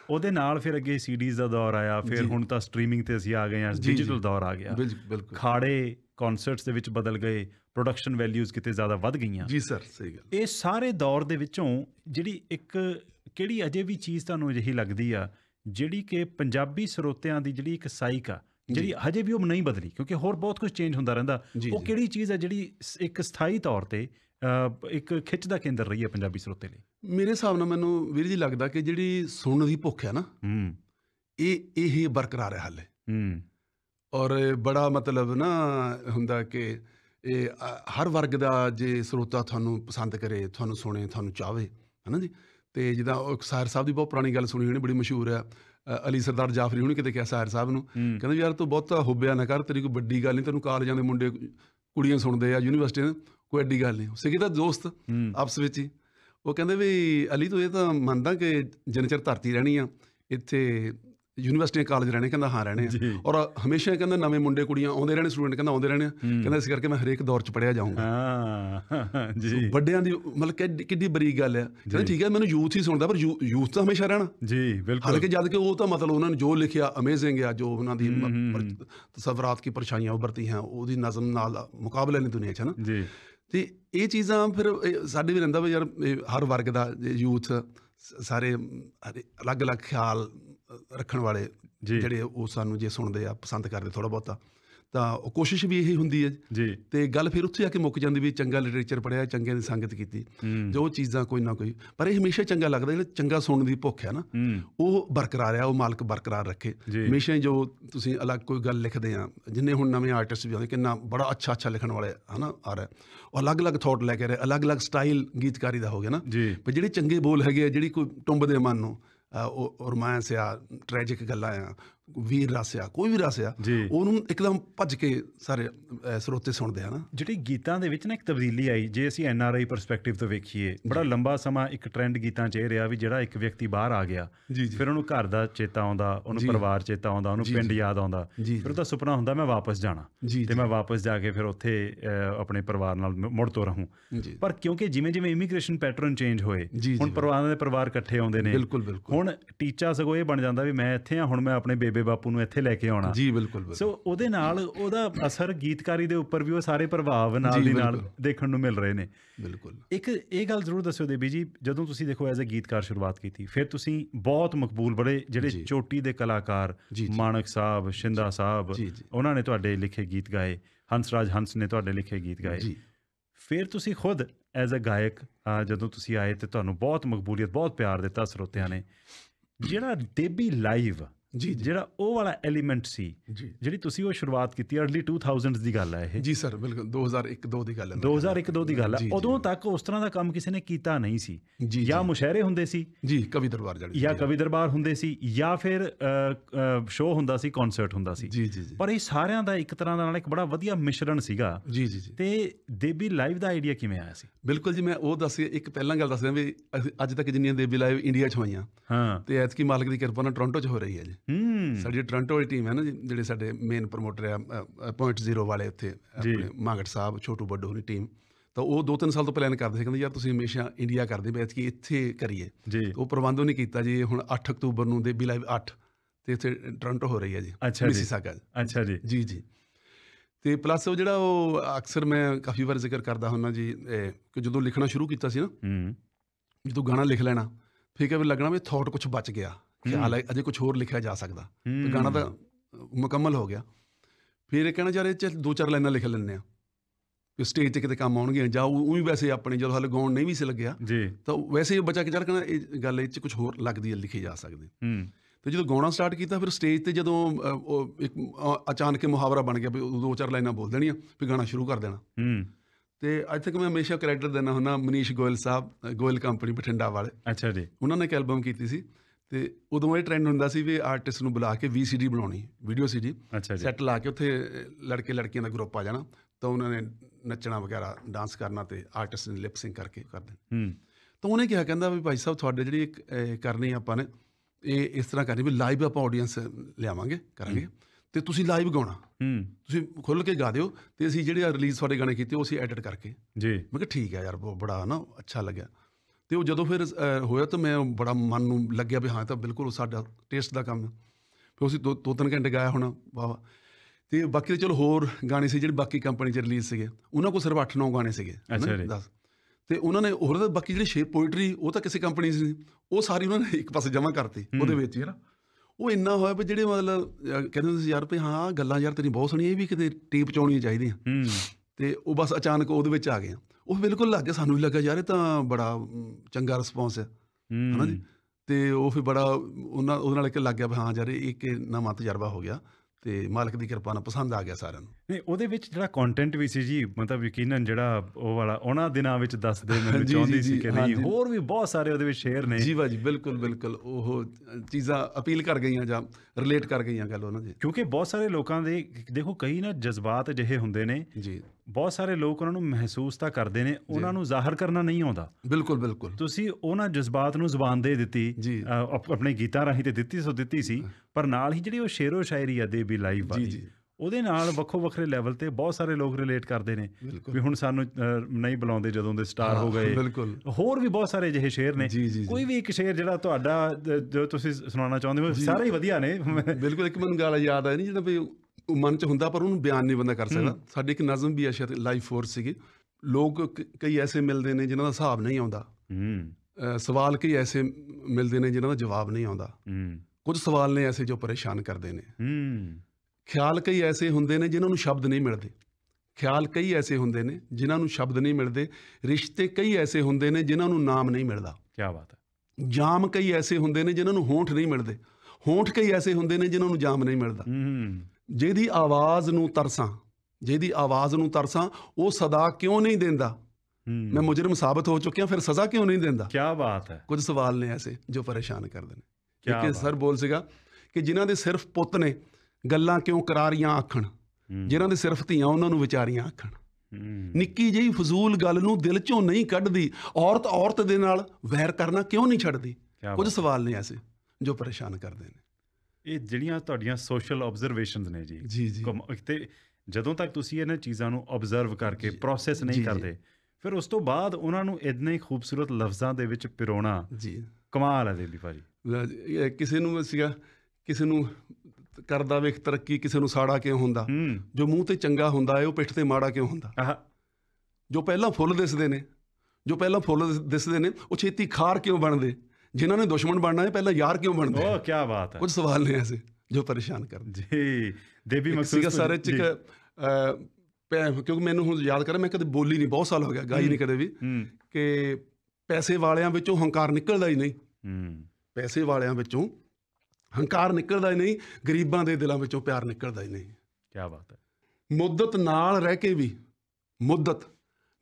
ਉਹਦੇ ਨਾਲ ਫਿਰ ਅੱਗੇ ਸੀਡੀਜ਼ ਦਾ ਦੌਰ ਆਇਆ ਫਿਰ ਹੁਣ ਤਾਂ ਸਟ੍ਰੀਮਿੰਗ ਤੇ ਅਸੀਂ ਆ ਗਏ ਹਾਂ ਡਿਜੀਟਲ ਦੌਰ ਆ ਗਿਆ ਬਿਲਕੁਲ ਖਾੜੇ ਕਨਸਰਟਸ ਦੇ ਵਿੱਚ ਬਦਲ ਗਏ ਪ੍ਰੋਡਕਸ਼ਨ ਵੈਲਿਊਜ਼ ਕਿਤੇ ਜ਼ਿਆਦਾ ਵੱਧ ਗਈਆਂ ਜੀ ਸਰ ਸਹੀ ਗੱਲ ਇਹ ਸਾਰੇ ਦੌਰ ਦੇ ਵਿੱਚੋਂ ਜਿਹੜੀ ਇੱਕ ਕਿਹੜੀ ਅਜੇ ਵੀ ਚੀਜ਼ ਤੁਹਾਨੂੰ ਅਜਿਹੀ ਲੱਗਦੀ ਆ ਜਿਹੜੀ ਕਿ ਪੰਜਾਬੀ ਸਰੋਤਿਆਂ ਦੀ ਜਿਹੜੀ ਇੱਕ ਸਾਈਕ ਆ ਜਿਹੜੀ ਹਜੇ ਵੀ ਉਹ ਨਹੀਂ ਬਦਲੀ ਕਿਉਂਕਿ ਹੋਰ ਬਹੁਤ ਕੁਝ ਚੇਂਜ ਹੁੰਦਾ ਰਹਿੰਦਾ ਉਹ ਕਿਹੜੀ ਚੀਜ਼ ਆ ਜਿਹੜੀ ਇੱਕ ਸਥਾਈ ਤੌਰ ਤੇ ਇੱਕ ਖਿੱਚ ਦਾ ਕੇਂਦਰ ਰਹੀ ਹੈ ਪੰਜਾਬੀ ਸਰੋਤੇ ਲਈ ਮੇਰੇ ਹਿਸਾਬ ਨਾਲ ਮੈਨੂੰ ਵੀਰ ਜੀ ਲੱਗਦਾ ਕਿ ਜਿਹੜੀ ਸੁਣਨ ਦੀ ਭੁੱਖ ਹੈ ਨਾ ਹੂੰ ਇਹ ਇਹ ਬਰਕਰਾਰ ਹੈ ਹਾਲੇ ਹੂੰ ਔਰ ਬੜਾ ਮਤਲਬ ਨਾ ਹੁੰਦਾ ਕਿ ਇਹ ਹਰ ਵਰਗ ਦਾ ਜੇ ਸਰੋਤਾ ਤੁਹਾਨੂੰ ਪਸੰਦ ਕਰੇ ਤੁਹਾਨੂੰ ਸੁਣੇ ਤੁਹਾਨੂੰ ਚਾਵੇ ਹਨਾ ਜੀ ਤੇ ਉਹ ਸਾਇਰ ਸਾਹਿਬ ਦੀ ਬਹੁਤ ਪੁਰਾਣੀ ਗੱਲ ਸੁਣੀ ਹੋਣੀ ਬੜੀ ਮਸ਼ਹੂਰ ਆ ਅਲੀ ਸਰਦਾਰ ਜਾਫਰੀ ਹੁਣ ਕਿਤੇ ਕਿਹਾ ਸਾਇਰ ਸਾਹਿਬ ਨੂੰ ਕਹਿੰਦਾ ਯਾਰ ਤੂੰ ਬਹੁਤਾ ਹੁੱਬਿਆ ਨਾ ਕਰ ਤੇਰੀ ਕੋਈ ਵੱਡੀ ਗੱਲ ਨਹੀਂ ਤੈਨੂੰ ਕਾਲਜਾਂ ਦੇ ਮੁੰਡੇ ਕੁੜੀਆਂ ਸੁਣਦੇ ਆ ਯੂਨੀਵਰਸਿਟੀ ਨੂੰ ਕੋਈ ਐਡੀ ਗੱਲ ਨਹੀਂ ਸਿੱਖੀ ਤਾਂ ਦੋਸਤ ਆਪਸ ਵਿੱਚ ਹੀ ਉਹ ਕਹਿੰਦੇ ਵੀ ਅਲੀ ਤੂੰ ਇਹ ਤਾਂ ਮੰਨਦਾ ਕਿ ਜਨਚਰ ਧਰਤੀ ਰਹਿਣੀ ਆ ਇੱਥੇ ਯੂਨੀਵਰਸਿਟੀਆਂ ਕਾਲਜ ਰਹਿਣੇ ਕਹਿੰਦਾ ਹਾਂ ਰਹਿਣੇ ਆ ਔਰ ਹਮੇਸ਼ਾ ਕਹਿੰਦਾ ਨਵੇਂ ਮੁੰਡੇ ਕੁੜੀਆਂ ਆਉਂਦੇ ਰਹਿਣੇ ਸਟੂਡੈਂਟ ਕਹਿੰਦਾ ਆਉਂਦੇ ਰਹਿਣੇ ਕਹਿੰਦਾ ਇਸ ਕਰਕੇ ਮੈਂ ਹਰੇਕ ਦੌਰ 'ਚ ਪੜਿਆ ਜਾਊਂਗਾ ਹਾਂ ਜੀ ਵੱਡਿਆਂ ਦੀ ਮਤਲਬ ਕਿ ਕਿੱਡੀ ਬਰੀਕ ਗੱਲ ਆ ਕਹਿੰਦਾ ਠੀਕ ਹੈ ਮੈਨੂੰ ਯੂਥ ਹੀ ਸੁਣਦਾ ਪਰ ਯੂਥ ਤਾਂ ਹਮੇਸ਼ਾ ਰਹਿਣਾ ਜੀ ਬਿਲਕੁਲ ਹਾਲਾਂਕਿ ਜਦ ਕਿ ਉਹ ਤਾਂ ਮਤਲਬ ਉਹਨਾਂ ਨੇ ਜੋ ਲਿਖਿਆ ਅਮੇਜ਼ਿੰਗ ਆ ਜੋ ਉਹਨਾਂ ਦੀ ਤਸਵਰਾਤ ਕੀ ਪਰਛਾਈਆਂ ਉਭਰਤੀ ਹਨ ਉਹਦੀ ਨਜ਼ਮ ਨਾਲ ਮੁਕਾਬਲਾ ਨਹੀਂ ਦੁਨੀਆ 'ਚ ਨਾ ਜੀ ਤੇ ਇਹ ਚੀਜ਼ਾਂ ਫਿਰ ਸਾਡੇ ਵੀ ਰਹਿੰਦਾ ਵੀ ਯਾਰ ਹਰ ਵਰਗ ਦਾ ਯੂਥ ਸਾਰੇ ਅਲੱਗ-ਅਲੱਗ ਖਿਆਲ ਰੱਖਣ ਵਾਲੇ ਜਿਹੜੇ ਉਹ ਸਾਨੂੰ ਜੇ ਸੁਣਦੇ ਆ ਪਸੰਦ ਕਰਦੇ ਥੋੜਾ ਬਹੁਤਾ ਤਾਂ ਉਹ ਕੋਸ਼ਿਸ਼ ਵੀ ਇਹੀ ਹੁੰਦੀ ਹੈ ਜੀ ਤੇ ਗੱਲ ਫਿਰ ਉੱਥੇ ਆ ਕੇ ਮੁੱਕ ਜਾਂਦੀ ਵੀ ਚੰਗਾ ਲਿਟਰੇਚਰ ਪੜਿਆ ਚੰਗੇ ਦੀ ਸੰਗਤ ਕੀਤੀ ਜੋ ਚੀਜ਼ਾਂ ਕੋਈ ਨਾ ਕੋਈ ਪਰ ਇਹ ਹਮੇਸ਼ਾ ਚੰਗਾ ਲੱਗਦਾ ਜਿਹੜਾ ਚੰਗਾ ਸੁਣਨ ਦੀ ਭੁੱਖ ਹੈ ਨਾ ਉਹ ਬਰਕਰਾਰ ਆ ਉਹ ਮਾਲਕ ਬਰਕਰਾਰ ਰੱਖੇ ਹਮੇਸ਼ਾ ਜੋ ਤੁਸੀਂ ਅਲੱਗ ਕੋਈ ਗੱਲ ਲਿਖਦੇ ਆ ਜਿੰਨੇ ਹੁਣ ਨਵੇਂ ਆਰਟਿਸਟ ਵੀ ਆਉਂਦੇ ਕਿੰਨਾ ਬੜਾ ਅੱਛਾ ਅੱਛਾ ਲਿਖਣ ਵਾਲੇ ਹਨਾ ਆ ਰਹੇ ਉਹ ਅਲੱਗ-ਅਲੱਗ ਥਾਟ ਲੈ ਕੇ ਰਹੇ ਅਲੱਗ-ਅਲੱਗ ਸਟਾਈਲ ਗੀਤਕਾਰੀ ਦਾ ਹੋ ਗਿਆ ਨਾ ਪਰ ਜਿਹੜੇ ਚੰਗੇ ਬੋਲ ਹੈਗੇ ਆ ਜਿਹੜੀ ਕੋਈ ਦੇ ਮਨ ਨੂੰ ਰੋਮਾਂਸ ਜਾਂ ਟ੍ਰੈਜਿਕ ਗੱਲਾਂ ਆ ਵੀਰ ਰਸ ਆ ਕੋਈ ਵੀ ਰਸ ਆ ਉਹਨੂੰ ਇੱਕਦਮ ਭੱਜ ਕੇ ਸਾਰੇ ਸਰੋਤੇ ਸੁਣਦੇ ਆ ਨਾ ਜਿਹੜੀ ਗੀਤਾਂ ਦੇ ਵਿੱਚ ਨਾ ਇੱਕ ਤਬਦੀਲੀ ਆਈ ਜੇ ਅਸੀਂ ਐਨ ਆਰ ਆਈ ਪਰਸਪੈਕਟਿਵ ਤੋਂ ਵੇਖੀਏ ਬੜਾ ਲੰਬਾ ਸਮਾਂ ਇੱਕ ਟ੍ਰੈਂਡ ਗੀਤਾਂ 'ਚ ਇਹ ਰਿਹਾ ਵੀ ਜਿਹੜਾ ਇੱਕ ਵਿਅਕਤੀ ਬਾਹਰ ਆ ਗਿਆ ਫਿਰ ਉਹਨੂੰ ਘਰ ਦਾ ਚੇਤਾ ਆਉਂਦਾ ਉਹਨੂੰ ਪਰਿਵਾਰ ਚੇਤਾ ਆਉਂਦਾ ਉਹਨੂੰ ਪਿੰਡ ਯਾਦ ਆਉਂਦਾ ਫਿਰ ਉਹਦਾ ਸੁਪਨਾ ਹੁੰਦਾ ਮੈਂ ਵਾਪਸ ਜਾਣਾ ਤੇ ਮੈਂ ਵਾਪਸ ਜਾ ਕੇ ਫਿਰ ਉੱਥੇ ਆਪਣੇ ਪਰਿਵਾਰ ਨਾਲ ਮੁੜ ਤੋਂ ਰਹੂੰ ਪਰ ਕਿਉਂਕਿ ਜਿਵੇਂ ਜਿਵੇਂ ਇਮੀਗ੍ਰੇਸ਼ਨ ਪੈਟਰਨ ਚੇਂਜ ਹੋਏ ਹੁਣ ਪਰਿਵਾਰਾਂ ਦੇ ਪਰਿਵਾਰ ਇਕੱਠੇ ਆਉਂਦੇ ਨੇ ਹੁਣ ਟੀਚਾ ਸਗੋ ਇਹ ਬਣ ਜਾਂਦਾ ਵੀ ਮੈਂ ਇੱਥੇ ਆ ਹੁਣ ਮੈਂ ਆਪਣੇ ਬੇਬੇ ਬਾਪੂ ਨੂੰ ਇੱਥੇ ਲੈ ਕੇ ਆਉਣਾ ਜੀ ਬਿਲਕੁਲ ਸੋ ਉਹਦੇ ਨਾਲ ਉਹਦਾ ਅਸਰ ਗੀਤਕਾਰੀ ਦੇ ਉੱਪਰ ਵੀ ਉਹ ਸਾਰੇ ਪ੍ਰਭਾਵ ਨਾਲ ਦੀ ਨਾਲ ਦੇਖਣ ਨੂੰ ਮਿਲ ਰਹੇ ਨੇ ਬਿਲਕੁਲ ਇੱਕ ਇਹ ਗੱਲ ਜ਼ਰੂਰ ਦੱਸਿਓ ਦੇਬੀ ਜੀ ਜਦੋਂ ਤੁਸੀਂ ਦੇਖੋ ਐਜ਼ ਅ ਗੀਤਕਾਰ ਸ਼ੁਰੂਆਤ ਕੀਤੀ ਫਿਰ ਤੁਸੀਂ ਬਹੁਤ ਮਕਬੂਲ ਬੜੇ ਜਿਹੜੇ ਚੋਟੀ ਦੇ ਕਲਾਕਾਰ ਮਾਨਕ ਸਾਹਿਬ ਸ਼ਿੰਦਾ ਸਾਹਿਬ ਉਹਨਾਂ ਨੇ ਤੁਹਾਡੇ ਲਿਖੇ ਗੀਤ ਗਾਏ ਹੰਸ ਰਾਜ ਹੰਸ ਨੇ ਤੁਹਾਡੇ ਲਿਖੇ ਗੀਤ ਗਾਏ ਫਿਰ ਤੁਸੀਂ ਖੁਦ ਐਜ਼ ਅ ਗਾਇਕ ਜਦੋਂ ਤੁਸੀਂ ਆਏ ਤੇ ਤੁਹਾਨੂੰ ਬਹੁਤ ਮਕਬੂਲੀਅਤ ਬਹੁਤ ਪਿਆਰ ਦਿੱਤਾ ਸਰੋਤਿਆਂ ਨੇ ਜਿਹੜਾ ਦੇਬੀ ਲਾਈਵ ਜੀ ਜਿਹੜਾ ਉਹ ਵਾਲਾ ਐਲੀਮੈਂਟ ਸੀ ਜਿਹੜੀ ਤੁਸੀਂ ਉਹ ਸ਼ੁਰੂਆਤ ਕੀਤੀ अर्ਲੀ 2000s ਦੀ ਗੱਲ ਹੈ ਇਹ ਜੀ ਸਰ ਬਿਲਕੁਲ 2001-2 ਦੀ ਗੱਲ ਹੈ 2001-2 ਦੀ ਗੱਲ ਹੈ ਉਦੋਂ ਤੱਕ ਉਸ ਤਰ੍ਹਾਂ ਦਾ ਕੰਮ ਕਿਸੇ ਨੇ ਕੀਤਾ ਨਹੀਂ ਸੀ ਜਾਂ ਮੁਸ਼ਾਇਰੇ ਹੁੰਦੇ ਸੀ ਜੀ ਕਵੀ ਦਰਬਾਰ ਜਿਹੜੇ ਜਾਂ ਕਵੀ ਦਰਬਾਰ ਹੁੰਦੇ ਸੀ ਜਾਂ ਫਿਰ ਸ਼ੋਅ ਹੁੰਦਾ ਸੀ ਕਨਸਰਟ ਹੁੰਦਾ ਸੀ ਪਰ ਇਹ ਸਾਰਿਆਂ ਦਾ ਇੱਕ ਤਰ੍ਹਾਂ ਦਾ ਨਾਲ ਇੱਕ ਬੜਾ ਵਧੀਆ ਮਿਸ਼ਰਣ ਸੀਗਾ ਜੀ ਜੀ ਜੀ ਤੇ ਦੇਬੀ ਲਾਈਵ ਦਾ ਆਈਡੀਆ ਕਿਵੇਂ ਆਇਆ ਸੀ ਬਿਲਕੁਲ ਜੀ ਮੈਂ ਉਹ ਦੱਸ ਇੱਕ ਪਹਿਲਾਂ ਗੱਲ ਦੱਸ ਦਿਆਂ ਵੀ ਅੱਜ ਤੱਕ ਜਿੰਨੀਆਂ ਦੇਬੀ ਲਾਈਵ ਇੰਡੀਆ 'ਚ ਹੋਈਆਂ ਹਾਂ ਤੇ ਐਤਕੀ ਮਾਲਕ ਦੀ ਕਿਰਪਾ ਨਾਲ ਟੋਰਾਂਟੋ 'ਚ ਹੋ ਰਹੀ ਹੈ ਜੀ ਹੂੰ ਸਾਡੀ ਟ੍ਰਾਂਟੋ ਵਾਲੀ ਟੀਮ ਹੈ ਨਾ ਜਿਹੜੇ ਸਾਡੇ ਮੇਨ ਪ੍ਰੋਮੋਟਰ ਆ ਪੁਆਇੰਟ 0 ਵਾਲੇ ਉੱਥੇ ਆਪਣੇ ਮਾਗਟ ਸਾਹਿਬ ਛੋਟੂ ਵੱਡੂ ਦੀ ਟੀਮ ਤਾਂ ਉਹ 2-3 ਸਾਲ ਤੋਂ ਪਲਾਨ ਕਰਦੇ ਸੀ ਕਹਿੰਦੇ ਯਾਰ ਤੁਸੀਂ ਹਮੇਸ਼ਾ ਇੰਡੀਆ ਕਰਦੇ ਬੈਠ ਕੇ ਇੱਥੇ ਕਰੀਏ ਉਹ ਪ੍ਰਬੰਧ ਨਹੀਂ ਕੀਤਾ ਜੀ ਹੁਣ 8 ਅਕਤੂਬਰ ਨੂੰ ਦੇ ਬਿਲਾਈਵ 8 ਤੇ ਇੱਥੇ ਟ੍ਰਾਂਟੋ ਹੋ ਰਹੀ ਹੈ ਜੀ ਮਿਸੀਸਾਗਾ ਅੱਛਾ ਜੀ ਜੀ ਜੀ ਤੇ ਪਲੱਸ ਉਹ ਜਿਹੜਾ ਉਹ ਅਕਸਰ ਮੈਂ ਕਾਫੀ ਵਾਰ ਜ਼ਿਕਰ ਕਰਦਾ ਹੁੰਨਾ ਜੀ ਕਿ ਜਦੋਂ ਲਿਖਣਾ ਸ਼ੁਰੂ ਕੀਤਾ ਸੀ ਨਾ ਹੂੰ ਜਦੋਂ ਗਾਣਾ ਲਿਖ ਲੈਣਾ ਫਿਰ ਕਿ ਲੱਗਣਾ ਵੀ ਥਾਟ ਕੁਝ ਬਚ ਗਿਆ ਖਿਆਲ ਹੈ ਅਜੇ ਕੁਝ ਹੋਰ ਲਿਖਿਆ ਜਾ ਸਕਦਾ ਤੇ ਗਾਣਾ ਤਾਂ ਮੁਕੰਮਲ ਹੋ ਗਿਆ ਫਿਰ ਇਹ ਕਹਿਣਾ ਚਾਹ ਰਿਹਾ ਚ ਦੋ ਚਾਰ ਲਾਈਨਾਂ ਲਿਖ ਲੈਣੇ ਆ ਕਿ ਸਟੇਜ ਤੇ ਕਿਤੇ ਕੰਮ ਆਉਣਗੇ ਜਾਂ ਉਹ ਵੀ ਵੈਸੇ ਆਪਣੇ ਜਦੋਂ ਹਲ ਗਾਉਣ ਨਹੀਂ ਵੀ ਸੀ ਲੱਗਿਆ ਤਾਂ ਵੈਸੇ ਹੀ ਬਚਾ ਕੇ ਚਾਹ ਕਹਿੰਦਾ ਇਹ ਗੱਲ ਇਹ ਚ ਕੁਝ ਹੋਰ ਲੱਗਦੀ ਹੈ ਲਿਖੀ ਜਾ ਸਕਦੀ ਹੂੰ ਤੇ ਜਦੋਂ ਗਾਉਣਾ ਸਟਾਰਟ ਕੀਤਾ ਫਿਰ ਸਟੇਜ ਤੇ ਜਦੋਂ ਇੱਕ ਅਚਾਨਕ ਮੁਹਾਵਰਾ ਬਣ ਗਿਆ ਵੀ ਦੋ ਚਾਰ ਲਾਈਨਾਂ ਬੋਲ ਦੇਣੀਆਂ ਫਿਰ ਗਾਣਾ ਸ਼ੁਰੂ ਕਰ ਦੇਣਾ ਹੂੰ ਤੇ ਅੱਜ ਤੱਕ ਮੈਂ ਹਮੇਸ਼ਾ ਕ੍ਰੈਡਿਟ ਦੇਣਾ ਹੁੰਦਾ ਮਨੀਸ਼ ਗੋਇਲ ਸਾਹਿਬ ਗੋਇਲ ਕੰਪਨੀ ਬਠਿੰਡਾ ਵਾਲੇ ਅੱਛਾ ਜੀ ਉਹਨਾਂ ਨੇ ਇੱਕ ਐਲਬਮ ਕੀਤੀ ਸੀ ਤੇ ਉਦੋਂ ਇਹ ਟ੍ਰੈਂਡ ਹੁੰਦਾ ਸੀ ਵੀ ਆਰਟਿਸਟ ਨੂੰ ਬੁਲਾ ਕੇ ਵੀਸੀਡੀ ਬਣਾਉਣੀ ਵੀਡੀਓ ਸੀਡੀ ਸੈੱਟ ਲਾ ਕੇ ਉੱਥੇ ਲੜਕੇ ਲੜਕੀਆਂ ਦਾ ਗਰੁੱਪ ਆ ਜਾਣਾ ਤਾਂ ਉਹਨਾਂ ਨੇ ਨੱਚਣਾ ਵਗੈਰਾ ਡਾਂਸ ਕਰਨਾ ਤੇ ਆਰਟਿਸਟ ਨੇ ਲਿਪ ਸਿੰਕ ਕਰਕੇ ਕਰ ਦੇਣਾ ਤਾਂ ਉਹਨੇ ਕਿਹਾ ਕਹਿੰਦਾ ਵੀ ਭਾਈ ਸਾਹਿਬ ਤੁਹਾਡੇ ਜਿਹੜੀ ਕਰਨੀ ਆਪਾਂ ਨੇ ਇਹ ਇਸ ਤਰ੍ਹਾਂ ਕਰਨੀ ਵੀ ਲਾਈਵ ਆਪਾਂ ਆਡੀਅנס ਲਿਆਵਾਂਗੇ ਕਰਾਂਗੇ ਤੇ ਤੁਸੀਂ ਲਾਈਵ ਗਾਉਣਾ ਹੂੰ ਤੁਸੀਂ ਖੁੱਲ ਕੇ ਗਾ ਦਿਓ ਤੇ ਅਸੀਂ ਜਿਹੜੇ ਰਿਲੀਜ਼ ਤੁਹਾਡੇ ਗਾਣੇ ਕੀਤੇ ਉਹ ਅਸੀਂ ਐਡਿਟ ਕਰਕੇ ਜੀ ਮੈਂ ਕਿਹਾ ਠੀਕ ਹੈ ਯਾਰ ਬੜਾ ਨਾ ਅੱਛਾ ਲੱਗਿਆ ਤੇ ਉਹ ਜਦੋਂ ਫਿਰ ਹੋਇਆ ਤਾਂ ਮੈਂ ਬੜਾ ਮਨ ਨੂੰ ਲੱਗਿਆ ਵੀ ਹਾਂ ਤਾਂ ਬਿਲਕੁਲ ਸਾਡਾ ਟੇਸਟ ਦਾ ਕੰਮ ਹੈ ਫਿਰ ਅਸੀਂ ਦੋ ਦੋ ਤਿੰਨ ਘੰਟੇ ਗਾਇਆ ਹੋਣਾ ਵਾਵਾ ਤੇ ਬਾਕੀ ਚਲੋ ਹੋਰ ਗਾਣੇ ਸੀ ਜਿਹੜੇ ਬਾਕੀ ਕੰਪਨੀ 'ਚ ਰਿਲੀਜ਼ ਸੀਗੇ ਉਹਨਾਂ ਕੋਲ ਸਿਰਫ 8-9 ਗਾਣੇ ਸੀਗੇ ਅੱਛਾ ਜੀ ਤੇ ਉਹਨਾਂ ਨੇ ਹੋਰ ਬਾਕੀ ਜਿਹੜੇ ਸ਼ੇਪ ਪੋਇਟਰੀ ਉਹ ਤਾਂ ਕਿਸੇ ਕੰਪਨੀ ਸੀ ਉਹ ਸਾਰੀ ਉਹਨਾਂ ਨੇ ਇੱਕ ਪਾਸੇ ਜਮ੍ਹਾਂ ਕਰਤੀ ਉਹਦੇ ਵਿੱਚ ਹੀ ਨਾ ਉਹ ਇੰਨਾ ਹੋਇਆ ਵੀ ਜਿਹੜੇ ਮਤਲਬ ਕਹਿੰਦੇ ਸੀ ਯਾਰ ਵੀ ਹਾਂ ਗੱਲਾਂ ਯਾਰ ਤੇਰੀ ਬਹੁਤ ਸੁਣੀ ਇਹ ਵੀ ਕਿਤੇ ਟੇਪ ਚਾਉਣੀਆਂ ਚਾਹੀਦੀਆਂ ਤੇ ਉਹ ਬਸ ਅਚਾਨਕ ਉਹਦੇ ਵਿੱਚ ਆ ਗਏ ਉਹ ਬਿਲਕੁਲ ਲੱਗ ਗਿਆ ਸਾਨੂੰ ਵੀ ਲੱਗਾ ਯਾਰ ਇਹ ਤਾਂ ਬੜਾ ਚੰਗਾ ਰਿਸਪੌਂਸ ਹੈ ਹਨਾ ਜੀ ਤੇ ਉਹ ਫਿਰ ਬੜਾ ਉਹਨਾਂ ਉਹਦੇ ਨਾਲ ਇੱਕ ਲੱਗ ਗਿਆ ਹਾਂ ਯਾਰ ਇਹ ਇੱਕ ਨਵਾਂ ਤਜਰਬਾ ਹੋ ਗਿਆ ਤੇ ਮਾਲਕ ਦੀ ਕਿਰਪਾ ਨਾਲ ਪਸੰਦ ਆ ਗਿਆ ਸਾਰਿਆਂ ਨੂੰ ਨਹੀਂ ਉਹਦੇ ਵਿੱਚ ਜਿਹੜਾ ਕੰਟੈਂਟ ਵੀ ਸੀ ਜੀ ਮਤਲਬ ਯਕੀਨਨ ਜਿਹੜਾ ਉਹ ਵਾਲਾ ਉਹਨਾਂ ਦਿਨਾਂ ਵਿੱਚ ਦੱਸਦੇ ਮੈਨੂੰ ਚਾਹੁੰਦੀ ਸੀ ਕਿ ਨਹੀਂ ਹੋਰ ਵੀ ਬਹੁਤ ਸਾਰੇ ਉਹਦੇ ਵਿੱਚ ਸ਼ੇਅਰ ਨੇ ਜੀ ਬਾਜੀ ਬਿਲਕੁਲ ਬਿਲਕੁਲ ਉਹ ਚੀਜ਼ਾਂ ਅਪੀਲ ਕਰ ਗਈਆਂ ਜਾਂ ਰਿਲੇਟ ਕਰ ਗਈਆਂ ਗੱਲ ਉਹਨਾਂ ਦੇ ਕਿਉਂਕਿ ਬਹੁਤ ਸਾਰੇ ਲੋਕਾਂ ਦੇ ਦੇਖੋ ਕਈ ਨਾ ਜਜ਼ਬਾਤ ਅਜਿਹੇ ਹੁੰਦੇ ਨੇ ਜੀ ਬਹੁਤ ਸਾਰੇ ਲੋਕ ਉਹਨਾਂ ਨੂੰ ਮਹਿਸੂਸ ਤਾਂ ਕਰਦੇ ਨੇ ਉਹਨਾਂ ਨੂੰ ਜ਼ਾਹਰ ਕਰਨਾ ਨਹੀਂ ਆਉਂਦਾ ਬਿਲਕੁਲ ਬਿਲਕੁਲ ਤੁਸੀਂ ਉਹਨਾਂ ਜਜ਼ਬਾਤ ਨੂੰ ਜ਼ੁਬਾਨ ਦੇ ਦਿੱਤੀ ਆਪਣੇ ਗੀਤਾਂ ਰਾਹੀਂ ਤੇ ਦਿੱਤੀ ਸੋ ਦਿੱਤੀ ਸੀ ਪਰ ਨਾਲ ਹੀ ਜਿਹੜੀ ਉਹ ਸ਼ੇਰੋ ਸ਼ਾਇਰੀ ਆ ਦੇ ਵੀ ਲਾਈਵ ਵਾਲੀ ਉਹਦੇ ਨਾਲ ਵੱਖੋ ਵੱਖਰੇ ਲੈਵਲ ਤੇ ਬਹੁਤ ਸਾਰੇ ਲੋਕ ਰਿਲੇਟ ਕਰਦੇ ਨੇ ਵੀ ਹੁਣ ਸਾਨੂੰ ਨਹੀਂ ਬੁਲਾਉਂਦੇ ਜਦੋਂ ਦੇ ਸਟਾਰ ਹੋ ਗਏ ਹੋਰ ਵੀ ਬਹੁਤ ਸਾਰੇ ਜਿਹੇ ਸ਼ੇਰ ਨੇ ਕੋਈ ਵੀ ਇੱਕ ਸ਼ੇਰ ਜਿਹੜਾ ਤੁਹਾਡਾ ਜੋ ਤੁਸੀਂ ਸੁਣਾਉਣਾ ਚਾਹੁੰਦੇ ਹੋ ਸਾਰੇ ਹੀ ਵਧੀਆ ਨੇ ਬਿਲਕੁਲ ਇੱਕ ਮਨ ਗਾਲਾ ਯਾਦ ਆਇਆ ਨਹੀਂ ਜਿਹੜਾ ਵੀ ਮਨ ਚ ਹੁੰਦਾ ਪਰ ਉਹਨੂੰ ਬਿਆਨ ਨਹੀਂ ਬੰਦਾ ਕਰ ਸਕਦਾ ਸਾਡੀ ਇੱਕ ਨਜ਼ਮ ਵੀ ਹੈ ਲਾਈਫ ਫੋਰਸ ਸੀਗੀ ਲੋਕ ਕਈ ਐਸੇ ਮਿਲਦੇ ਨੇ ਜਿਨ੍ਹਾਂ ਦਾ ਹਿਸਾਬ ਨਹੀਂ ਆਉਂਦਾ ਹੂੰ ਸਵਾਲ ਕਈ ਐਸੇ ਮਿਲਦੇ ਨੇ ਜਿਨ੍ਹਾਂ ਦਾ ਜਵਾਬ ਨਹੀਂ ਆਉਂਦਾ ਹੂੰ ਕੁਝ ਸਵਾਲ ਨੇ ਐਸੇ ਜੋ ਪਰੇਸ਼ਾਨ ਕਰਦੇ ਨੇ ਹੂੰ ਖਿਆਲ ਕਈ ਐਸੇ ਹੁੰਦੇ ਨੇ ਜਿਨ੍ਹਾਂ ਨੂੰ ਸ਼ਬਦ ਨਹੀਂ ਮਿਲਦੇ ਖਿਆਲ ਕਈ ਐਸੇ ਹੁੰਦੇ ਨੇ ਜਿਨ੍ਹਾਂ ਨੂੰ ਸ਼ਬਦ ਨਹੀਂ ਮਿਲਦੇ ਰਿਸ਼ਤੇ ਕਈ ਐਸੇ ਹੁੰਦੇ ਨੇ ਜਿਨ੍ਹਾਂ ਨੂੰ ਨਾਮ ਨਹੀਂ ਮਿਲਦਾ ਕੀ ਬਾਤ ਹੈ ਜਾਮ ਕਈ ਐਸੇ ਹੁੰਦੇ ਨੇ ਜਿਨ੍ਹਾਂ ਨੂੰ ਹੋਂਠ ਨਹੀਂ ਮਿਲਦੇ ਹੋਂਠ ਕਈ ਐਸੇ ਹੁੰਦੇ ਨੇ ਜਿਨ੍ਹਾਂ ਨੂੰ ਜਾਮ ਨਹੀਂ ਮਿਲਦਾ ਜਿਹਦੀ ਆਵਾਜ਼ ਨੂੰ ਤਰਸਾਂ ਜਿਹਦੀ ਆਵਾਜ਼ ਨੂੰ ਤਰਸਾਂ ਉਹ ਸਦਾ ਕਿਉਂ ਨਹੀਂ ਦਿੰਦਾ ਮੈਂ ਮੁਜਰਮ ਸਾਬਤ ਹੋ ਚੁੱਕਿਆ ਫਿਰ ਸਜ਼ਾ ਕਿਉਂ ਨਹੀਂ ਦਿੰਦਾ ਕੀ ਬਾਤ ਹੈ ਕੁਝ ਸਵਾਲ ਨੇ ਐਸੇ ਜੋ ਪਰੇਸ਼ਾਨ ਕਰਦੇ ਨੇ ਕਿ ਸਰ ਬੋਲ ਸੀਗਾ ਕਿ ਜਿਨ੍ਹਾਂ ਦੇ ਸਿਰਫ ਪੁੱਤ ਨੇ ਗੱਲਾਂ ਕਿਉਂ ਕਰਾਰੀਆਂ ਆਖਣ ਜਿਨ੍ਹਾਂ ਦੇ ਸਿਰਫ ਧੀਆਂ ਉਹਨਾਂ ਨੂੰ ਵਿਚਾਰੀਆਂ ਆਖਣ ਨਿੱਕੀ ਜਿਹੀ ਫਜ਼ੂਲ ਗੱਲ ਨੂੰ ਦਿਲ ਚੋਂ ਨਹੀਂ ਕੱਢਦੀ ਔਰਤ ਔਰਤ ਦੇ ਨਾਲ ਵੈਰ ਕਰਨਾ ਕਿਉਂ ਨਹੀਂ ਛੱਡਦੀ ਕੁਝ ਸਵਾਲ ਨੇ ਐਸੇ ਜੋ ਪਰੇਸ਼ਾਨ ਕਰਦੇ ਨੇ ਇਹ ਜਿਹੜੀਆਂ ਤੁਹਾਡੀਆਂ ਸੋਸ਼ਲ ਆਬਜ਼ਰਵੇਸ਼ਨਸ ਨੇ ਜੀ ਤੇ ਜਦੋਂ ਤੱਕ ਤੁਸੀਂ ਇਹਨਾਂ ਚੀਜ਼ਾਂ ਨੂੰ ਆਬਜ਼ਰਵ ਕਰਕੇ ਪ੍ਰੋਸੈਸ ਨਹੀਂ ਕਰਦੇ ਫਿਰ ਉਸ ਤੋਂ ਬਾਅਦ ਉਹਨਾਂ ਨੂੰ ਹੀ ਖੂਬਸੂਰਤ ਲਫ਼ਜ਼ਾਂ ਦੇ ਵਿੱਚ ਪਿਰੋਣਾ ਜੀ ਕਮਾਲ ਹੈ ਦੇਵੀ ਭਾਜੀ ਕਿਸੇ ਨੂੰ ਸੀਗਾ ਕਿਸੇ ਨੂੰ ਕਰਦਾ ਵੇਖ ਤਰੱਕੀ ਕਿਸੇ ਨੂੰ ਸਾੜਾ ਕਿਉਂ ਹੁੰਦਾ ਜੋ ਮੂੰਹ ਤੇ ਚੰਗਾ ਹੁੰਦਾ ਹੈ ਉਹ ਪਿੱਠ ਤੇ ਮਾੜਾ ਕਿਉਂ ਹੁੰਦਾ ਜੋ ਪਹਿਲਾਂ ਫੁੱਲ ਦਿਸਦੇ ਨੇ ਜੋ ਪਹਿਲਾਂ ਫੁੱਲ ਦਿਸਦੇ ਨੇ ਉਹ ਛੇਤੀ ਖਾਰ ਕਿਉਂ ਬਣਦੇ ਜਿਨ੍ਹਾਂ ਨੇ ਦੁਸ਼ਮਣ ਬਣਨਾ ਹੈ ਪਹਿਲਾਂ ਯਾਰ ਕਿਉਂ ਬਣਦੇ ਉਹ ਕੀ ਬਾਤ ਹੈ ਕੁਝ ਸਵਾਲ ਨੇ ਐਸੇ ਜੋ ਪਰੇਸ਼ਾਨ ਕਰਦੇ ਜੀ ਦੇਵੀ ਮਕਸੂਦ ਸਾਰੇ ਚਿਕ ਕਿਉਂਕਿ ਮੈਨੂੰ ਹੁਣ ਯਾਦ ਕਰਾਂ ਮੈਂ ਕਦੇ ਬੋਲੀ ਨਹੀਂ ਬਹੁਤ ਸਾਲ ਹੋ ਗਿਆ ਗਾਈ ਨਹੀਂ ਕਦੇ ਵੀ ਕਿ ਪੈਸੇ ਵਾਲਿਆਂ ਵਿੱਚੋਂ ਹੰਕਾਰ ਨਿਕਲਦਾ ਹੀ ਨਹੀਂ ਪੈਸੇ ਵਾਲਿਆਂ ਵਿੱਚੋਂ ਹੰਕਾਰ ਨਿਕਲਦਾ ਹੀ ਨਹੀਂ ਗਰੀਬਾਂ ਦੇ ਦਿਲਾਂ ਵਿੱਚੋਂ ਪਿਆਰ ਨਿਕਲਦਾ ਹੀ ਨਹੀਂ ਕੀ ਬਾਤ ਹੈ ਮੁੱਦਤ ਨਾਲ ਰਹਿ ਕੇ ਵੀ ਮੁੱਦਤ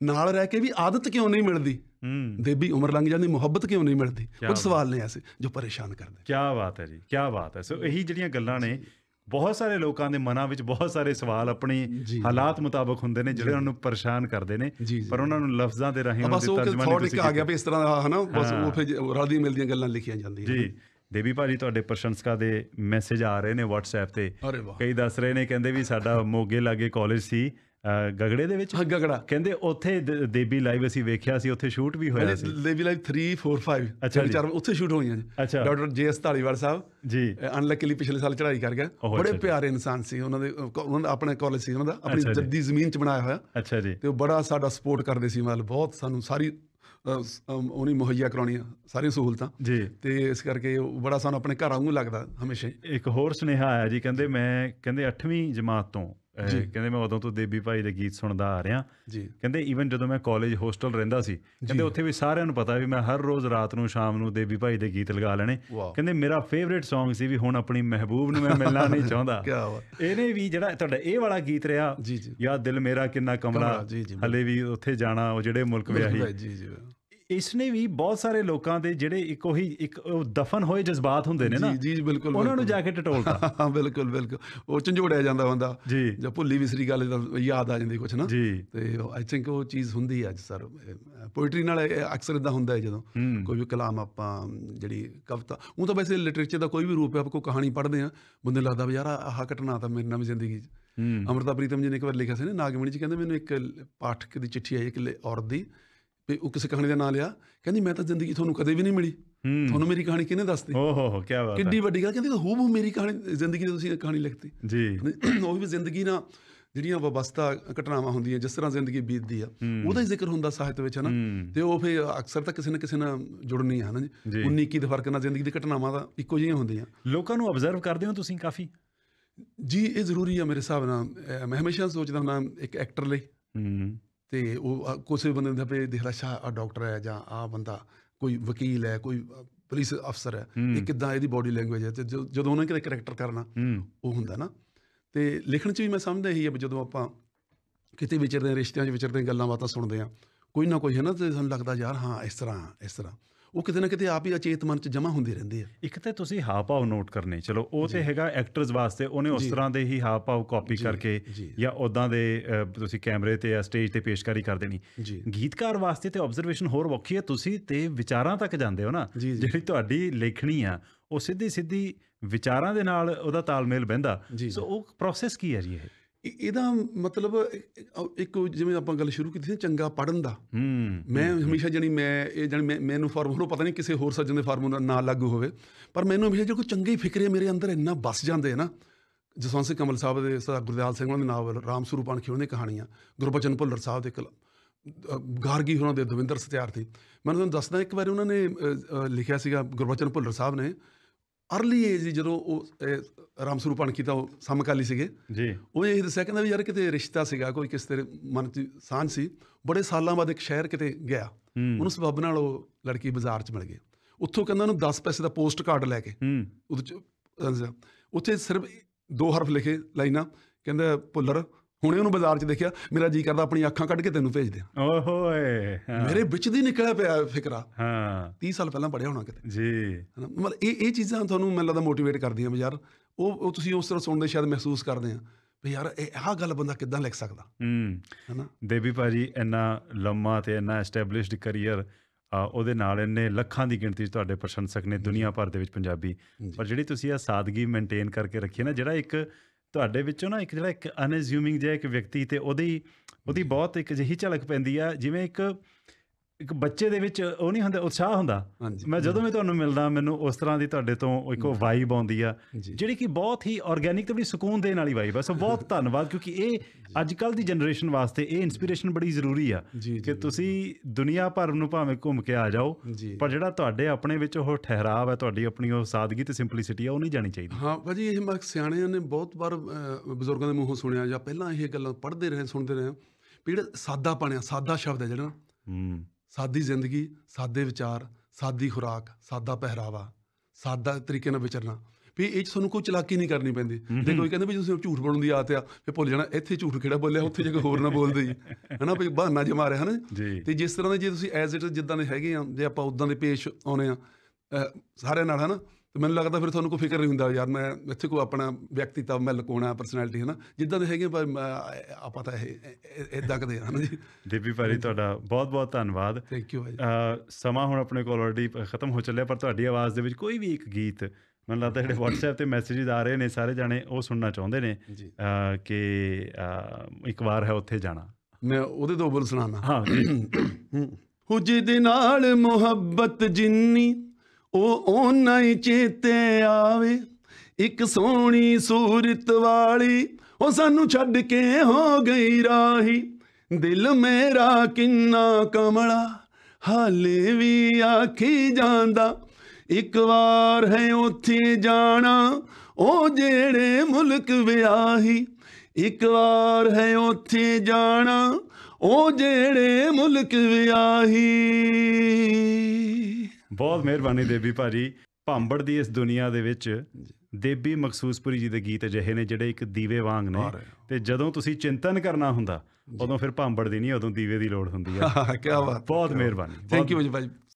ਨਾਲ ਰਹਿ ਕੇ ਵੀ ਆਦਤ ਕਿਉਂ ਨਹੀਂ ਮਿਲਦੀ ਹੂੰ ਦੇਬੀ ਉਮਰ ਲੰਘ ਜਾਂਦੀ ਮੁਹੱਬਤ ਕਿਉਂ ਨਹੀਂ ਮਿਲਦੀ ਕੁਝ ਸਵਾਲ ਨੇ ਐਸੇ ਜੋ ਪਰੇਸ਼ਾਨ ਕਰਦੇ ਕੀ ਬਾਤ ਹੈ ਜੀ ਕੀ ਬਾਤ ਹੈ ਸੋ ਇਹੀ ਜਿਹੜੀਆਂ ਗੱਲਾਂ ਨੇ ਬਹੁਤ ਸਾਰੇ ਲੋਕਾਂ ਦੇ ਮਨਾਂ ਵਿੱਚ ਬਹੁਤ ਸਾਰੇ ਸਵਾਲ ਆਪਣੇ ਹਾਲਾਤ ਮੁਤਾਬਕ ਹੁੰਦੇ ਨੇ ਜਿਹੜੇ ਉਹਨਾਂ ਨੂੰ ਪਰੇਸ਼ਾਨ ਕਰਦੇ ਨੇ ਪਰ ਉਹਨਾਂ ਨੂੰ ਲਫ਼ਜ਼ਾਂ ਦੇ ਰਾਹੀਂ ਉਹਨਾਂ ਦੇ ਤਰਜਮਾ ਨਹੀਂ ਤੁਸੀਂ ਬਸ ਉਹ ਥੋੜੀ ਆ ਗਿਆ ਵੀ ਇਸ ਤਰ੍ਹਾਂ ਦਾ ਹਨਾ ਬਸ ਉਹ ਫਿਰ ਰਲਦੀ ਮਿਲਦੀਆਂ ਗੱਲਾਂ ਲਿਖੀਆਂ ਜਾਂਦੀਆਂ ਜੀ ਦੇਵੀ ਭਾਜੀ ਤੁਹਾਡੇ ਪ੍ਰਸ਼ੰਸਕਾਂ ਦੇ ਮੈਸੇਜ ਆ ਰਹੇ ਨੇ WhatsApp ਤੇ ਕਈ ਦੱਸ ਰਹੇ ਨੇ ਕਹਿੰਦੇ ਵੀ ਸਾਡਾ ਮੋਗੇ ਲਾਗੇ ਕਾਲਜ ਸੀ ਗਗੜੇ ਦੇ ਵਿੱਚ ਹਾਂ ਗਗੜਾ ਕਹਿੰਦੇ ਉੱਥੇ ਦੇਬੀ ਲਾਈਵ ਅਸੀਂ ਵੇਖਿਆ ਸੀ ਉੱਥੇ ਸ਼ੂਟ ਵੀ ਹੋਇਆ ਸੀ ਦੇਬੀ ਲਾਈਵ 3 4 5 ਅੱਛਾ ਚਾਰ ਉੱਥੇ ਸ਼ੂਟ ਹੋਈਆਂ ਜੀ ਡਾਕਟਰ ਜੇ ਐਸ ਧਾਲੀਵਾਲ ਸਾਹਿਬ ਜੀ ਅਨਲੱਕੀਲੀ ਪਿਛਲੇ ਸਾਲ ਚੜ੍ਹਾਈ ਕਰ ਗਿਆ ਬੜੇ ਪਿਆਰੇ ਇਨਸਾਨ ਸੀ ਉਹਨਾਂ ਦੇ ਉਹਨਾਂ ਦਾ ਆਪਣੇ ਕਾਲਜ ਸੀ ਉਹਨਾਂ ਦਾ ਆਪਣੀ ਜੱਦੀ ਜ਼ਮੀਨ 'ਚ ਬਣਾਇਆ ਹੋਇਆ ਅੱਛਾ ਜੀ ਤੇ ਉਹ ਬੜਾ ਸਾਡਾ ਸਪੋਰਟ ਕਰਦੇ ਸੀ ਮਤਲਬ ਬਹੁਤ ਸਾਨੂੰ ਸਾਰੀ ਉਹਨੀ ਮੁਹੱਈਆ ਕਰਾਉਣੀਆਂ ਸਾਰੀਆਂ ਸਹੂਲਤਾਂ ਜੀ ਤੇ ਇਸ ਕਰਕੇ ਬੜਾ ਸਾਨੂੰ ਆਪਣੇ ਘਰ ਆਉਂਗੂ ਲੱਗਦਾ ਹਮੇਸ਼ਾ ਇੱਕ ਹੋਰ ਸੁਨੇਹਾ ਆਇਆ ਜੀ ਕਹਿੰਦੇ ਮੈਂ ਕਹਿੰਦੇ 8ਵੀਂ ਜਮਾਤ ਤੋਂ ਕਹਿੰਦੇ ਮੈਂ ਉਦੋਂ ਤੋਂ ਦੇਬੀ ਭਾਈ ਦੇ ਗੀਤ ਸੁਣਦਾ ਆ ਰਿਹਾ ਕਹਿੰਦੇ ਈਵਨ ਜਦੋਂ ਮੈਂ ਕਾਲਜ ਹੋਸਟਲ ਰਹਿੰਦਾ ਸੀ ਕਹਿੰਦੇ ਉੱਥੇ ਵੀ ਸਾਰਿਆਂ ਨੂੰ ਪਤਾ ਵੀ ਮੈਂ ਹਰ ਰੋਜ਼ ਰਾਤ ਨੂੰ ਸ਼ਾਮ ਨੂੰ ਦੇਬੀ ਭਾਈ ਦੇ ਗੀਤ ਲਗਾ ਲੈਣੇ ਕਹਿੰਦੇ ਮੇਰਾ ਫੇਵਰਿਟ Song ਸੀ ਵੀ ਹੁਣ ਆਪਣੀ ਮਹਿਬੂਬ ਨੂੰ ਮੈਂ ਮਿਲਣਾ ਨਹੀਂ ਚਾਹੁੰਦਾ ਕੀ ਬਾਤ ਇਹਨੇ ਵੀ ਜਿਹੜਾ ਤੁਹਾਡਾ ਇਹ ਵਾਲਾ ਗੀਤ ਰਿਹਾ ਯਾ ਦਿਲ ਮੇਰਾ ਕਿੰਨਾ ਕਮਲਾ ਹਲੇ ਵੀ ਉੱਥੇ ਜਾਣਾ ਉਹ ਜਿਹੜੇ ਮੁਲਕ ਵਿਆਹੀ ਇਸ ਨੇ ਵੀ ਬਹੁਤ ਸਾਰੇ ਲੋਕਾਂ ਦੇ ਜਿਹੜੇ ਇੱਕ ਉਹੀ ਇੱਕ ਦਫਨ ਹੋਏ ਜਜ਼ਬਾਤ ਹੁੰਦੇ ਨੇ ਨਾ ਜੀ ਜੀ ਬਿਲਕੁਲ ਉਹਨਾਂ ਨੂੰ ਜਾ ਕੇ ਟਟੋਲਦਾ ਹਾਂ ਬਿਲਕੁਲ ਬਿਲਕੁਲ ਉਹ ਝੰਜੋੜਿਆ ਜਾਂਦਾ ਹੁੰਦਾ ਜਾਂ ਭੁੱਲੀ ਵਿਸਰੀ ਗੱਲ ਯਾਦ ਆ ਜਾਂਦੀ ਕੁਛ ਨਾ ਤੇ ਆਈ ਥਿੰਕ ਉਹ ਚੀਜ਼ ਹੁੰਦੀ ਹੈ ਅੱਜ ਸਰ ਪੋਇਟਰੀ ਨਾਲ ਅਕਸਰ ਇਦਾਂ ਹੁੰਦਾ ਹੈ ਜਦੋਂ ਕੋਈ ਵੀ ਕਲਾਮ ਆਪਾਂ ਜਿਹੜੀ ਕਵਿਤਾ ਉਹ ਤਾਂ ਵੈਸੇ ਲਿਟਰੇਚਰ ਦਾ ਕੋਈ ਵੀ ਰੂਪ ਹੈ ਆਪ ਕੋ ਕਹਾਣੀ ਪੜ੍ਹਦੇ ਆ ਬੰਦੇ ਲੱਗਦਾ ਵੀ ਯਾਰ ਆਹ ਘਟਨਾ ਤਾਂ ਮੇਰੇ ਨਾਲ ਵੀ ਜ਼ਿੰਦਗੀ 'ਚ ਅਮਰਤਾ ਪ੍ਰੀਤਮ ਜੀ ਨੇ ਇੱਕ ਵਾਰ ਲਿਖਿਆ ਸੀ ਨਾ ਨਾਗਮਣੀ ਚ ਕਹਿੰਦੇ ਮੈਨੂੰ ਇੱਕ ਪਾਠਕ ਦੀ ਚਿੱਠੀ ਆਈ ਇੱਕ ਔਰਤ ਦੀ ਵੀ ਉਹ ਕਿਸੇ ਕਹਾਣੀ ਦਾ ਨਾਮ ਲਿਆ ਕਹਿੰਦੀ ਮੈਂ ਤਾਂ ਜ਼ਿੰਦਗੀ ਤੁਹਾਨੂੰ ਕਦੇ ਵੀ ਨਹੀਂ ਮਿਲੀ ਤੁਹਾਨੂੰ ਮੇਰੀ ਕਹਾਣੀ ਕਿਹਨੇ ਦੱਸਦੀ ਓਹ ਹੋ ਕੀ ਬਾਤ ਕਿੰਨੀ ਕਿੱਡੀ ਵੱਡੀ ਗੱਲ ਕਹਿੰਦੀ ਹੂ ਬੂ ਮੇਰੀ ਕਹਾਣੀ ਜ਼ਿੰਦਗੀ ਦੀ ਤੁਸੀਂ ਕਹਾਣੀ ਲਿਖਤੀ ਜੀ ਉਹ ਵੀ ਜ਼ਿੰਦਗੀ ਨਾਲ ਜਿਹੜੀਆਂ ਵਿਵਸਥਾ ਘਟਨਾਵਾਂ ਹੁੰਦੀਆਂ ਜਿਸ ਤਰ੍ਹਾਂ ਜ਼ਿੰਦਗੀ ਬੀਤਦੀ ਆ ਉਹਦਾ ਹੀ ਜ਼ਿਕਰ ਹੁੰਦਾ ਸਾਹਿਤ ਵਿੱਚ ਹਨਾ ਤੇ ਉਹ ਫੇ ਅਕਸਰ ਤਾਂ ਕਿਸੇ ਨਾ ਕਿਸੇ ਨਾਲ ਜੁੜਨੀ ਆ ਹਨਾ ਜੀ 19 ਕੀ ਦੇ ਫਰਕ ਨਾਲ ਜ਼ਿੰਦਗੀ ਦੀ ਘਟਨਾਵਾਂ ਦਾ ਇੱਕੋ ਜਿਹੀਆਂ ਹੁੰਦੀਆਂ ਲੋਕਾਂ ਨੂੰ ਆਬਜ਼ਰਵ ਕਰਦੇ ਹੋ ਤੁਸੀਂ ਕਾਫੀ ਜੀ ਇਹ ਜ਼ਰੂਰੀ ਆ ਮੇਰੇ ਹਿਸਾਬ ਨਾਲ ਮੈਂ ਹਮੇਸ਼ਾ ਸੋਚਦਾ ਹਾਂ ਇੱਕ ਐਕਟਰ ਲਈ ਤੇ ਉਹ ਕਿਸੇ ਬੰਦੇ ਦਾ ਪੇ ਦੇਖਦਾ ਸ਼ਾ ਡਾਕਟਰ ਹੈ ਜਾਂ ਆ ਬੰਦਾ ਕੋਈ ਵਕੀਲ ਹੈ ਕੋਈ ਪੁਲਿਸ ਅਫਸਰ ਹੈ ਇਹ ਕਿਦਾਂ ਇਹਦੀ ਬਾਡੀ ਲੈਂਗੁਏਜ ਹੈ ਤੇ ਜਦੋਂ ਉਹਨਾਂ ਕਿਤੇ ਕਰੈਕਟਰ ਕਰਨਾ ਉਹ ਹੁੰਦਾ ਨਾ ਤੇ ਲਿਖਣ 'ਚ ਵੀ ਮੈਂ ਸਮਝਦਾ ਇਹੀ ਹੈ ਜਦੋਂ ਆਪਾਂ ਕਿਤੇ ਵਿਚਰਦੇ ਰਿਸ਼ਤਿਆਂ 'ਚ ਵਿਚਰਦੇ ਗੱਲਾਂ ਬਾਤਾਂ ਸੁਣਦੇ ਆ ਕੋਈ ਨਾ ਕੋਈ ਹੈ ਨਾ ਤੇ ਸਾਨੂੰ ਲੱਗਦਾ ਯਾਰ ਹਾਂ ਇਸ ਤਰ੍ਹਾਂ ਇਸ ਤਰ੍ਹਾਂ ਉਹ ਕਿਤੇ ਨਾ ਕਿਤੇ ਆਪ ਹੀ ਅਚੇਤ ਮਨ 'ਚ ਜਮਾ ਹੁੰਦੇ ਰਹਿੰਦੇ ਆ ਇੱਕ ਤੇ ਤੁਸੀਂ ਹਾਵ ਭਾਵ ਨੋਟ ਕਰਨੇ ਚਲੋ ਉਹ ਤੇ ਹੈਗਾ ਐਕਟਰਸ ਵਾਸਤੇ ਉਹਨੇ ਉਸ ਤਰ੍ਹਾਂ ਦੇ ਹੀ ਹਾਵ ਭਾਵ ਕਾਪੀ ਕਰਕੇ ਜਾਂ ਉਦਾਂ ਦੇ ਤੁਸੀਂ ਕੈਮਰੇ ਤੇ ਜਾਂ ਸਟੇਜ ਤੇ ਪੇਸ਼ਕਾਰੀ ਕਰ ਦੇਣੀ ਗੀਤਕਾਰ ਵਾਸਤੇ ਤੇ ਆਬਜ਼ਰਵੇਸ਼ਨ ਹੋਰ ਵੱਖੀ ਹੈ ਤੁਸੀਂ ਤੇ ਵਿਚਾਰਾਂ ਤੱਕ ਜਾਂਦੇ ਹੋ ਨਾ ਜਿਹੜੀ ਤੁਹਾਡੀ ਲੇਖਣੀ ਆ ਉਹ ਸਿੱਧੀ ਸਿੱਧੀ ਵਿਚਾਰਾਂ ਦੇ ਨਾਲ ਉਹਦਾ ਤਾਲਮੇਲ ਬੈਂਦਾ ਸੋ ਉਹ ਪ੍ਰੋਸੈਸ ਕੀ ਹੈ ਜੀ ਇਹ ਇਹਦਾ ਮਤਲਬ ਇੱਕ ਜਿਵੇਂ ਆਪਾਂ ਗੱਲ ਸ਼ੁਰੂ ਕੀਤੀ ਸੀ ਚੰਗਾ ਪੜਨ ਦਾ ਮੈਂ ਹਮੇਸ਼ਾ ਜਣੀ ਮੈਂ ਇਹ ਜਣ ਮੈਨੂੰ ਫਾਰਮੂਲਾ ਪਤਾ ਨਹੀਂ ਕਿਸੇ ਹੋਰ ਸੱਜਣ ਦੇ ਫਾਰਮੂਲਾ ਨਾ ਲੱਗੂ ਹੋਵੇ ਪਰ ਮੈਨੂੰ ਹਮੇਸ਼ਾ ਜੇ ਕੋਈ ਚੰਗੇ ਫਿਕਰੇ ਮੇਰੇ ਅੰਦਰ ਇੰਨਾ ਬਸ ਜਾਂਦੇ ਨਾ ਜਸਵੰਤ ਸਿੰਘ ਕਮਲ ਸਾਹਿਬ ਦੇ ਸਦਾ ਗੁਰਦਿਆਲ ਸਿੰਘ ਉਹਨਾਂ ਦੇ ਨਾਵਲ ਰਾਮ ਸੁਰੂਪਾਨ ਅਣਖੀ ਉਹਨਾਂ ਕਹਾਣੀਆਂ ਗੁਰਬਚਨ ਭੁੱਲਰ ਸਾਹਿਬ ਦੇ ਕਲਮ ਗਾਰਗੀ ਹੋਣਾ ਦੇ ਦਵਿੰਦਰ ਸਤਿਆਰਥੀ ਮੈਂ ਤੁਹਾਨੂੰ ਦੱਸਦਾ ਇੱਕ ਵਾਰ ਉਹਨਾਂ ਨੇ ਲਿਖਿਆ ਸੀਗਾ ਗੁਰਬਚਨ ਭੁੱਲਰ ਸਾਹਿਬ ਨੇ ਅਰਲੀ ਏਜ ਜਦੋਂ ਉਹ ਰਾਮਸਰੂਪ ਅਣਕੀ ਤਾਂ ਉਹ ਸਮਕਾਲੀ ਸੀਗੇ ਜੀ ਉਹ ਇਹ ਦੱਸਿਆ ਕਹਿੰਦਾ ਵੀ ਯਾਰ ਕਿਤੇ ਰਿਸ਼ਤਾ ਸੀਗਾ ਕੋਈ ਕਿਸ ਤਰ੍ਹਾਂ ਮਨ 'ਚ ਸਾਂਝ ਸੀ ਬੜੇ ਸਾਲਾਂ ਬਾਅਦ ਇੱਕ ਸ਼ਹਿਰ ਕਿਤੇ ਗਿਆ ਉਹਨੂੰ ਸਬਬ ਨਾਲ ਉਹ ਲੜਕੀ ਬਾਜ਼ਾਰ 'ਚ ਮਿਲ ਗਈ ਉੱਥੋਂ ਕਹਿੰਦਾ ਉਹਨੂੰ 10 ਪੈਸੇ ਦਾ ਪੋਸਟ ਕਾਰਡ ਲੈ ਕੇ ਉਹਦੇ 'ਚ ਉੱਥੇ ਸਿਰਫ ਦੋ ਹਰਫ ਲਿਖੇ ਲਾਈਨਾਂ ਕਹਿੰਦਾ ਭੁੱਲਰ ਹੁਣੇ ਉਹਨੂੰ ਬਾਜ਼ਾਰ 'ਚ ਦੇਖਿਆ ਮੇਰਾ ਜੀ ਕਰਦਾ ਆਪਣੀ ਅੱਖਾਂ ਕੱਢ ਕੇ ਤੈਨੂੰ ਭੇਜ ਦਿਆਂ ਓਹੋਏ ਮੇਰੇ ਵਿੱਚ ਦੀ ਨਿਕਲਿਆ ਪਿਆ ਫਿਕਰਾ ਹਾਂ 30 ਸਾਲ ਪਹਿਲਾਂ ਪੜਿਆ ਹੋਣਾ ਕਿਤੇ ਜੀ ਮਤਲਬ ਇਹ ਇਹ ਚੀਜ਼ਾਂ ਤੁਹਾਨੂੰ ਮੈਨੂੰ ਲੱਗਦਾ ਮੋਟੀਵੇਟ ਕਰਦੀਆਂ ਬਾਜ਼ਾਰ ਉਹ ਤੁਸੀਂ ਉਸ ਤਰ੍ਹਾਂ ਸੁਣਦੇ ਸ਼ਾਇਦ ਮਹਿਸੂਸ ਕਰਦੇ ਆ ਵੀ ਯਾਰ ਇਹ ਆਹ ਗੱਲ ਬੰਦਾ ਕਿੱਦਾਂ ਲਿਖ ਸਕਦਾ ਹੂੰ ਹੈਨਾ ਦੇਵੀ ਭਾਜੀ ਇੰਨਾ ਲੰਮਾ ਤੇ ਇੰਨਾ ਐਸਟੈਬਲਿਸ਼ਡ ਕੈਰੀਅਰ ਉਹਦੇ ਨਾਲ ਇਹਨੇ ਲੱਖਾਂ ਦੀ ਗਿਣਤੀ 'ਚ ਤੁਹਾਡੇ ਪ੍ਰਸ਼ੰਸਕ ਨੇ ਦੁਨੀਆ ਭਰ ਦੇ ਵਿੱਚ ਪੰਜਾਬੀ ਪਰ ਜਿਹੜੀ ਤੁਸੀਂ ਆ ਸਾਦਗੀ ਮੇਨਟੇਨ ਕਰਕੇ ਰੱਖੀ ਹੈ ਨਾ ਜਿਹੜਾ ਇੱਕ ਤੁਹਾਡੇ ਵਿੱਚੋਂ ਨਾ ਇੱਕ ਜਿਹੜਾ ਇੱਕ ਅਨਅਸਿਊਮਿੰਗ ਜਿਹਾ ਇੱਕ ਵਿਅਕਤੀ ਤੇ ਉਹਦੀ ਉਹਦੀ ਬਹੁਤ ਇੱਕ ਜਿਹੀ ਝਲਕ ਪੈਂਦੀ ਆ ਜਿਵੇਂ ਇੱਕ ਇੱਕ ਬੱਚੇ ਦੇ ਵਿੱਚ ਉਹ ਨਹੀਂ ਹੁੰਦਾ ਉਤਸ਼ਾਹ ਹੁੰਦਾ ਮੈਂ ਜਦੋਂ ਵੀ ਤੁਹਾਨੂੰ ਮਿਲਦਾ ਮੈਨੂੰ ਉਸ ਤਰ੍ਹਾਂ ਦੀ ਤੁਹਾਡੇ ਤੋਂ ਇੱਕ ਵਾਈਬ ਆਉਂਦੀ ਆ ਜਿਹੜੀ ਕਿ ਬਹੁਤ ਹੀ ਆਰਗੈਨਿਕ ਤੇ ਬੜੀ ਸਕੂਨ ਦੇਣ ਵਾਲੀ ਵਾਈਬ ਆ ਸੋ ਬਹੁਤ ਧੰਨਵਾਦ ਕਿਉਂਕਿ ਇਹ ਅੱਜ ਕੱਲ ਦੀ ਜਨਰੇਸ਼ਨ ਵਾਸਤੇ ਇਹ ਇਨਸਪੀਰੇਸ਼ਨ ਬੜੀ ਜ਼ਰੂਰੀ ਆ ਕਿ ਤੁਸੀਂ ਦੁਨੀਆ ਭਰ ਨੂੰ ਭਾਵੇਂ ਘੁੰਮ ਕੇ ਆ ਜਾਓ ਪਰ ਜਿਹੜਾ ਤੁਹਾਡੇ ਆਪਣੇ ਵਿੱਚ ਉਹ ਠਹਿਰਾਵ ਹੈ ਤੁਹਾਡੀ ਆਪਣੀ ਉਹ ਸਾਦਗੀ ਤੇ ਸਿੰਪਲਿਸਿਟੀ ਆ ਉਹ ਨਹੀਂ ਜਾਣੀ ਚਾਹੀਦੀ ਹਾਂ ਭਾਜੀ ਇਹ ਮੈਂ ਸਿਆਣਿਆਂ ਨੇ ਬਹੁਤ ਵਾਰ ਬਜ਼ੁਰਗਾਂ ਦੇ ਮੂੰਹੋਂ ਸੁਣਿਆ ਜਾਂ ਪਹਿਲਾਂ ਇਹ ਗੱਲਾਂ ਪੜ੍ਹਦੇ ਰਹੇ ਸੁਣਦੇ ਰਹੇ ਪੀੜ ਸਾਦਾ ਪਾਣਿਆ ਸਾਦਾ ਸ਼ਬਦ ਹੈ ਜਿਹੜਾ ਹੂੰ ਸਾਦੀ ਜ਼ਿੰਦਗੀ ਸਾਦੇ ਵਿਚਾਰ ਸਾਦੀ ਖੁਰਾਕ ਸਾਦਾ ਪਹਿਰਾਵਾ ਸਾਦਾ ਤਰੀਕੇ ਨਾਲ ਵਿਚਰਨਾ ਵੀ ਇਹ ਚ ਤੁਹਾਨੂੰ ਕੋਈ ਚਲਾਕੀ ਨਹੀਂ ਕਰਨੀ ਪੈਂਦੀ ਤੇ ਕੋਈ ਕਹਿੰਦਾ ਵੀ ਤੁਸੀਂ ਝੂਠ ਬੋਲਣ ਦੀ ਆਦਤ ਆ ਫੇ ਭੁੱਲ ਜਾਣਾ ਇੱਥੇ ਝੂਠ ਕਿਹੜਾ ਬੋਲਿਆ ਉੱਥੇ ਜੇ ਕੋਈ ਹੋਰ ਨਾ ਬੋਲਦੇ ਜੀ ਹਨਾ ਵੀ ਬਹਾਨਾ ਜਮਾ ਮਾਰਿਆ ਹਨਾ ਤੇ ਜਿਸ ਤਰ੍ਹਾਂ ਦੇ ਜੇ ਤੁਸੀਂ ਐਜ਼ ਇਟ ਜਿੱਦਾਂ ਦੇ ਹੈਗੇ ਆ ਜੇ ਆਪਾਂ ਉਦਾਂ ਦੇ ਪੇਸ਼ ਆਉਨੇ ਆ ਸਾਰਿਆਂ ਨਾਲ ਹਨਾ ਤੇ ਮੈਨੂੰ ਲੱਗਦਾ ਫਿਰ ਤੁਹਾਨੂੰ ਕੋਈ ਫਿਕਰ ਨਹੀਂ ਹੁੰਦਾ ਯਾਰ ਮੈਂ ਇੱਥੇ ਕੋਈ ਆਪਣਾ ਵਿਅਕਤੀਤਵ ਮੈਂ ਲਕੋਣਾ ਪਰਸਨੈਲਿਟੀ ਹੈ ਨਾ ਜਿੱਦਾਂ ਦੇ ਹੈਗੇ ਪਰ ਆਪਾਂ ਤਾਂ ਇਹ ਇਦਾਂ ਕਦੇ ਹਨ ਜੀ ਦੇਵੀ ਭਾਰੀ ਤੁਹਾਡਾ ਬਹੁਤ ਬਹੁਤ ਧੰਨਵਾਦ ਥੈਂਕ ਯੂ ਸਮਾਂ ਹੁਣ ਆਪਣੇ ਕੋਲ ਆਲਰੇਡੀ ਖਤਮ ਹੋ ਚੱਲਿਆ ਪਰ ਤੁਹਾਡੀ ਆਵਾਜ਼ ਦੇ ਵਿੱਚ ਕੋਈ ਵੀ ਇੱਕ ਗੀਤ ਮੈਨੂੰ ਲੱਗਦਾ ਜਿਹੜੇ WhatsApp ਤੇ ਮੈਸੇਜਸ ਆ ਰਹੇ ਨੇ ਸਾਰੇ ਜਾਣੇ ਉਹ ਸੁਣਨਾ ਚਾਹੁੰਦੇ ਨੇ ਕਿ ਇੱਕ ਵਾਰ ਹੈ ਉੱਥੇ ਜਾਣਾ ਮੈਂ ਉਹਦੇ ਦੋ ਬੋਲ ਸੁਣਾਣਾ ਹਾਂ ਜੀ ਹੁਜੇ ਦੇ ਨਾਲ ਮੁਹੱਬਤ ਜਿੰਨੀ ਉਹ ਉਹਨਾਂ ਹੀ ਚੇਤੇ ਆਵੇ ਇੱਕ ਸੋਹਣੀ ਸੂਰਤ ਵਾਲੀ ਉਹ ਸਾਨੂੰ ਛੱਡ ਕੇ ਹੋ ਗਈ ਰਾਹੀ ਦਿਲ ਮੇਰਾ ਕਿੰਨਾ ਕਮਲਾ ਹਾਲੇ ਵੀ ਆਖੀ ਜਾਂਦਾ ਇੱਕ ਵਾਰ ਹੈ ਉੱਥੇ ਜਾਣਾ ਉਹ ਜਿਹੜੇ ਮੁਲਕ ਵਿਆਹੀ ਇੱਕ ਵਾਰ ਹੈ ਉੱਥੇ ਜਾਣਾ ਉਹ ਜਿਹੜੇ ਮੁਲਕ ਵਿਆਹੀ ਬਹੁਤ ਮਿਹਰਬਾਨੀ ਦੇਵੀ ਭਾਜੀ ਭਾਂਬੜ ਦੀ ਇਸ ਦੁਨੀਆ ਦੇ ਵਿੱਚ ਦੇਵੀ ਮਖਸੂਸਪੁਰੀ ਜੀ ਦੇ ਗੀਤ ਅਜਿਹੇ ਨੇ ਜਿਹੜੇ ਇੱਕ ਦੀਵੇ ਵਾਂਗ ਨੇ ਤੇ ਜਦੋਂ ਤੁਸੀਂ ਚਿੰਤਨ ਕਰਨਾ ਹੁੰਦਾ ਉਦੋਂ ਫਿਰ ਭਾਂਬੜ ਦੀ ਨਹੀਂ ਉਦੋਂ ਦੀਵੇ ਦੀ ਲੋੜ ਹੁੰਦੀ ਆ ਕੀ ਬਾਤ ਬਹੁਤ ਮਿਹਰਬਾਨੀ ਥੈਂਕ ਯੂ ਜੀ ਭਾਜੀ